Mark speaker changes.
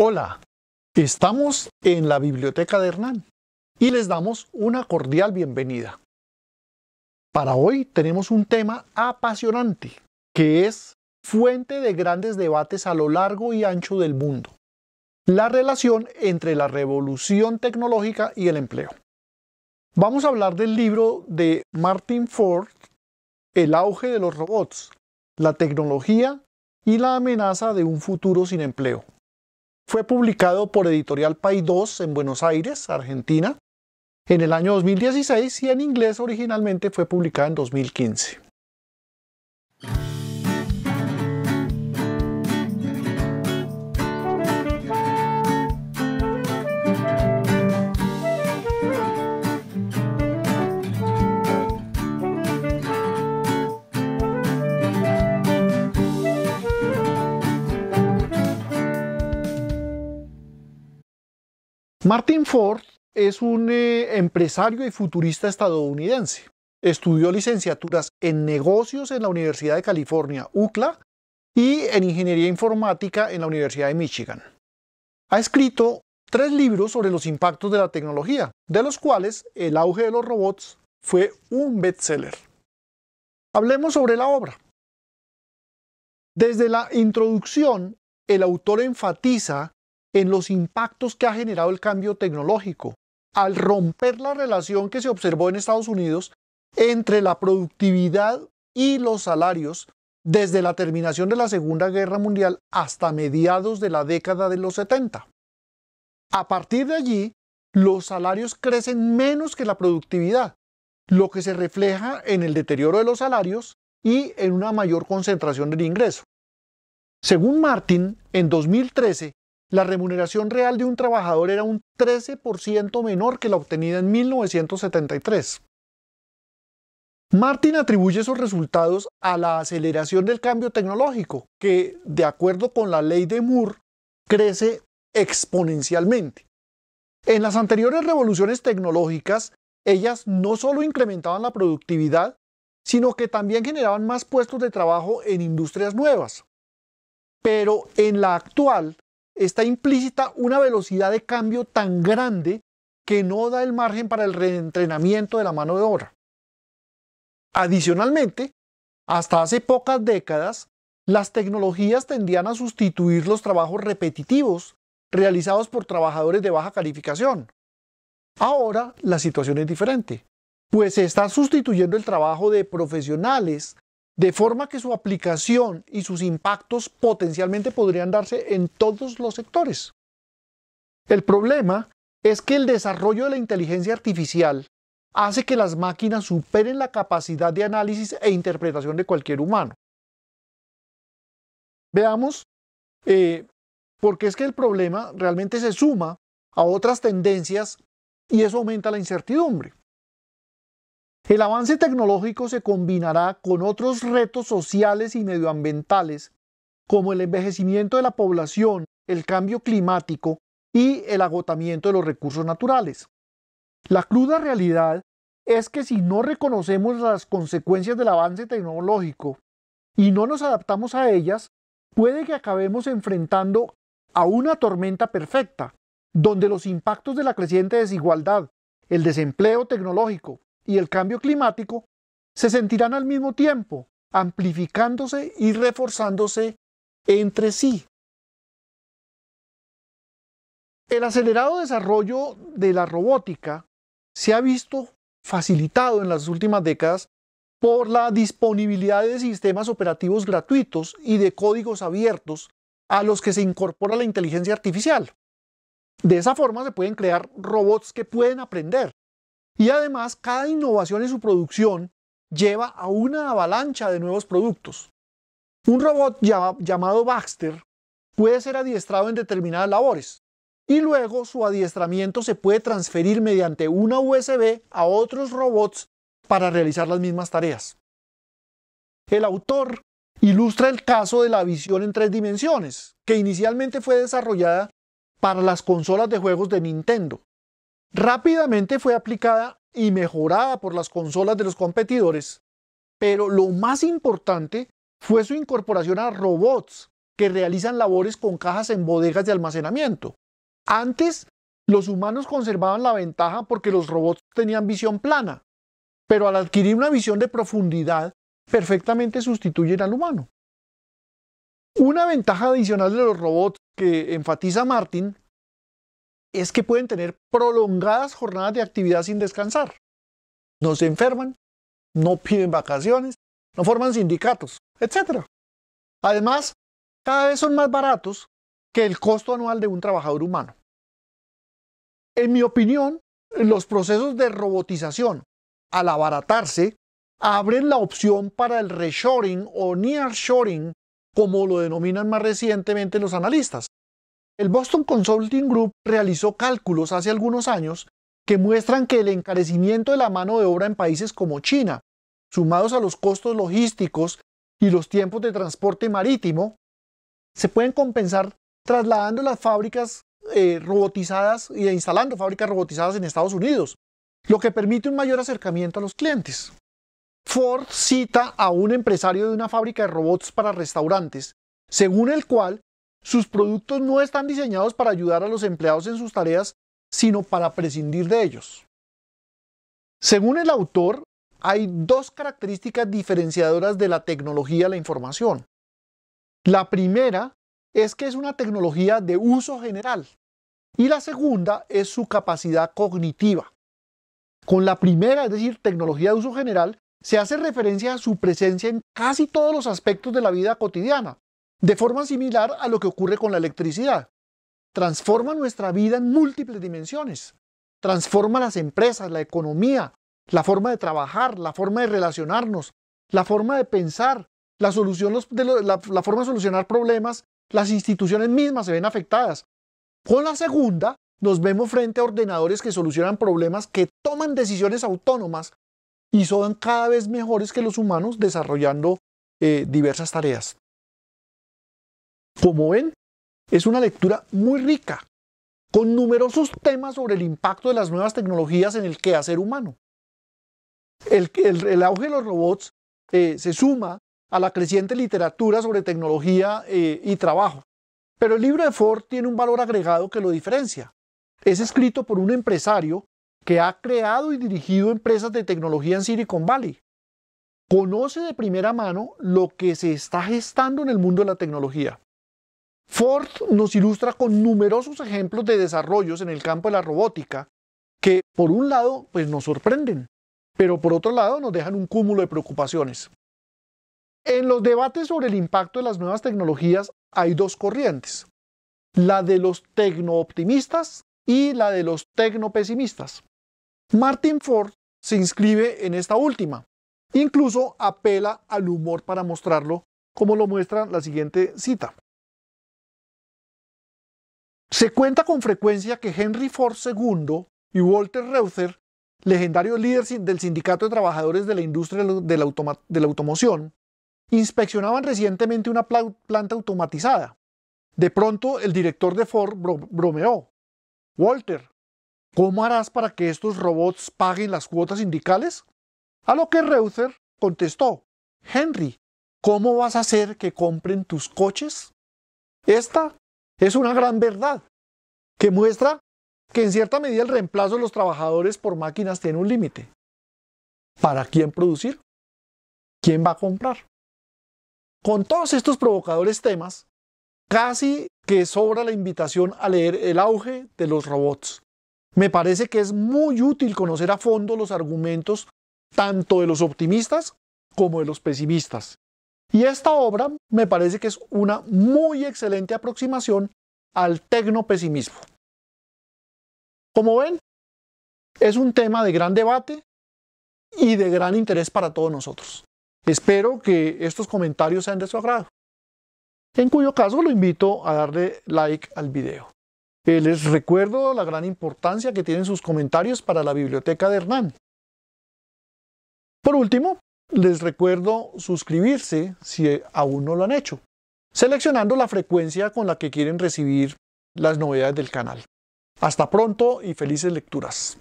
Speaker 1: Hola, estamos en la Biblioteca de Hernán y les damos una cordial bienvenida. Para hoy tenemos un tema apasionante que es fuente de grandes debates a lo largo y ancho del mundo, la relación entre la revolución tecnológica y el empleo. Vamos a hablar del libro de Martin Ford, El auge de los robots, la tecnología y la amenaza de un futuro sin empleo, fue publicado por Editorial Pay 2 en Buenos Aires, Argentina, en el año 2016 y en inglés originalmente fue publicado en 2015. Martin Ford es un eh, empresario y futurista estadounidense. Estudió licenciaturas en negocios en la Universidad de California, UCLA, y en ingeniería informática en la Universidad de Michigan. Ha escrito tres libros sobre los impactos de la tecnología, de los cuales El auge de los robots fue un bestseller. Hablemos sobre la obra. Desde la introducción, el autor enfatiza en los impactos que ha generado el cambio tecnológico, al romper la relación que se observó en Estados Unidos entre la productividad y los salarios desde la terminación de la Segunda Guerra Mundial hasta mediados de la década de los 70. A partir de allí, los salarios crecen menos que la productividad, lo que se refleja en el deterioro de los salarios y en una mayor concentración del ingreso. Según Martin, en 2013, la remuneración real de un trabajador era un 13% menor que la obtenida en 1973. Martin atribuye esos resultados a la aceleración del cambio tecnológico, que, de acuerdo con la ley de Moore, crece exponencialmente. En las anteriores revoluciones tecnológicas, ellas no solo incrementaban la productividad, sino que también generaban más puestos de trabajo en industrias nuevas. Pero en la actual, está implícita una velocidad de cambio tan grande que no da el margen para el reentrenamiento de la mano de obra. Adicionalmente, hasta hace pocas décadas, las tecnologías tendían a sustituir los trabajos repetitivos realizados por trabajadores de baja calificación. Ahora la situación es diferente, pues se está sustituyendo el trabajo de profesionales de forma que su aplicación y sus impactos potencialmente podrían darse en todos los sectores. El problema es que el desarrollo de la inteligencia artificial hace que las máquinas superen la capacidad de análisis e interpretación de cualquier humano. Veamos, eh, porque es que el problema realmente se suma a otras tendencias y eso aumenta la incertidumbre. El avance tecnológico se combinará con otros retos sociales y medioambientales, como el envejecimiento de la población, el cambio climático y el agotamiento de los recursos naturales. La cruda realidad es que si no reconocemos las consecuencias del avance tecnológico y no nos adaptamos a ellas, puede que acabemos enfrentando a una tormenta perfecta, donde los impactos de la creciente desigualdad, el desempleo tecnológico, y el cambio climático se sentirán al mismo tiempo, amplificándose y reforzándose entre sí. El acelerado desarrollo de la robótica se ha visto facilitado en las últimas décadas por la disponibilidad de sistemas operativos gratuitos y de códigos abiertos a los que se incorpora la inteligencia artificial. De esa forma se pueden crear robots que pueden aprender, y además, cada innovación en su producción lleva a una avalancha de nuevos productos. Un robot llamado Baxter puede ser adiestrado en determinadas labores y luego su adiestramiento se puede transferir mediante una USB a otros robots para realizar las mismas tareas. El autor ilustra el caso de la visión en tres dimensiones, que inicialmente fue desarrollada para las consolas de juegos de Nintendo. Rápidamente fue aplicada y mejorada por las consolas de los competidores, pero lo más importante fue su incorporación a robots que realizan labores con cajas en bodegas de almacenamiento. Antes, los humanos conservaban la ventaja porque los robots tenían visión plana, pero al adquirir una visión de profundidad, perfectamente sustituyen al humano. Una ventaja adicional de los robots que enfatiza Martin es que pueden tener prolongadas jornadas de actividad sin descansar. No se enferman, no piden vacaciones, no forman sindicatos, etc. Además, cada vez son más baratos que el costo anual de un trabajador humano. En mi opinión, los procesos de robotización, al abaratarse, abren la opción para el reshoring o nearshoring, como lo denominan más recientemente los analistas, el Boston Consulting Group realizó cálculos hace algunos años que muestran que el encarecimiento de la mano de obra en países como China, sumados a los costos logísticos y los tiempos de transporte marítimo, se pueden compensar trasladando las fábricas eh, robotizadas e instalando fábricas robotizadas en Estados Unidos, lo que permite un mayor acercamiento a los clientes. Ford cita a un empresario de una fábrica de robots para restaurantes, según el cual sus productos no están diseñados para ayudar a los empleados en sus tareas, sino para prescindir de ellos. Según el autor, hay dos características diferenciadoras de la tecnología de la información. La primera es que es una tecnología de uso general y la segunda es su capacidad cognitiva. Con la primera, es decir, tecnología de uso general, se hace referencia a su presencia en casi todos los aspectos de la vida cotidiana, de forma similar a lo que ocurre con la electricidad. Transforma nuestra vida en múltiples dimensiones. Transforma las empresas, la economía, la forma de trabajar, la forma de relacionarnos, la forma de pensar, la, forma de solucionar problemas, las instituciones mismas se ven afectadas. Con la segunda, nos vemos frente a ordenadores que solucionan problemas que toman decisiones autónomas y son cada vez mejores que los humanos desarrollando eh, diversas tareas. Como ven, es una lectura muy rica, con numerosos temas sobre el impacto de las nuevas tecnologías en el quehacer humano. El, el, el auge de los robots eh, se suma a la creciente literatura sobre tecnología eh, y trabajo. Pero el libro de Ford tiene un valor agregado que lo diferencia. Es escrito por un empresario que ha creado y dirigido empresas de tecnología en Silicon Valley. Conoce de primera mano lo que se está gestando en el mundo de la tecnología. Ford nos ilustra con numerosos ejemplos de desarrollos en el campo de la robótica que, por un lado, pues nos sorprenden, pero por otro lado nos dejan un cúmulo de preocupaciones. En los debates sobre el impacto de las nuevas tecnologías hay dos corrientes, la de los tecnooptimistas y la de los tecnopesimistas. Martin Ford se inscribe en esta última, incluso apela al humor para mostrarlo, como lo muestra la siguiente cita. Se cuenta con frecuencia que Henry Ford II y Walter Reuther, legendarios líderes del Sindicato de Trabajadores de la Industria de la, Automoción, inspeccionaban recientemente una planta automatizada. De pronto, el director de Ford bromeó. Walter, ¿cómo harás para que estos robots paguen las cuotas sindicales? A lo que Reuther contestó, Henry, ¿cómo vas a hacer que compren tus coches? Esta es una gran verdad que muestra que en cierta medida el reemplazo de los trabajadores por máquinas tiene un límite. ¿Para quién producir? ¿Quién va a comprar? Con todos estos provocadores temas, casi que sobra la invitación a leer El auge de los robots. Me parece que es muy útil conocer a fondo los argumentos tanto de los optimistas como de los pesimistas, y esta obra me parece que es una muy excelente aproximación al tecnopesimismo. Como ven, es un tema de gran debate y de gran interés para todos nosotros. Espero que estos comentarios sean de su agrado, en cuyo caso lo invito a darle like al video. Eh, les recuerdo la gran importancia que tienen sus comentarios para la biblioteca de Hernán. Por último, les recuerdo suscribirse si aún no lo han hecho, seleccionando la frecuencia con la que quieren recibir las novedades del canal. Hasta pronto y felices lecturas.